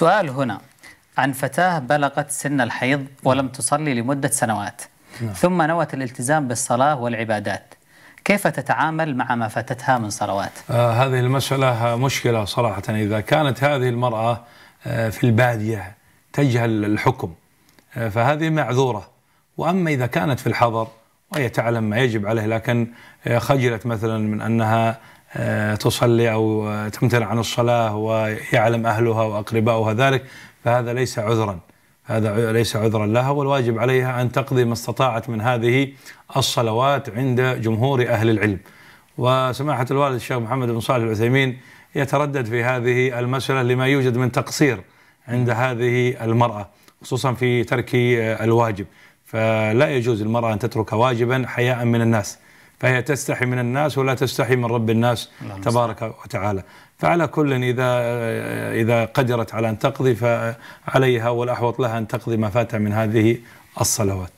السؤال هنا عن فتاة بلغت سن الحيض ولم نعم. تصلي لمدة سنوات نعم. ثم نوت الالتزام بالصلاة والعبادات كيف تتعامل مع ما فاتتها من صلوات؟ آه هذه المسألة مشكلة صراحة إذا كانت هذه المرأة آه في البادية تجهل الحكم آه فهذه معذورة وأما إذا كانت في الحضر وهي تعلم ما يجب عليه لكن آه، خجلت مثلا من أنها آه، تصلي أو تمتنع عن الصلاة ويعلم أهلها وأقرباؤها ذلك فهذا ليس عذرا هذا ليس عذرا لها والواجب عليها أن تقضي ما استطاعت من هذه الصلوات عند جمهور أهل العلم وسماحة الوالد الشيخ محمد بن صالح العثيمين يتردد في هذه المسألة لما يوجد من تقصير عند هذه المرأة خصوصا في ترك الواجب فلا يجوز المرأة أن تترك واجبا حياء من الناس فهي تستحي من الناس ولا تستحي من رب الناس نعم. تبارك وتعالى فعلى كل إذا إذا قدرت على أن تقضي فعليها والأحوط لها أن تقضي ما فاتها من هذه الصلوات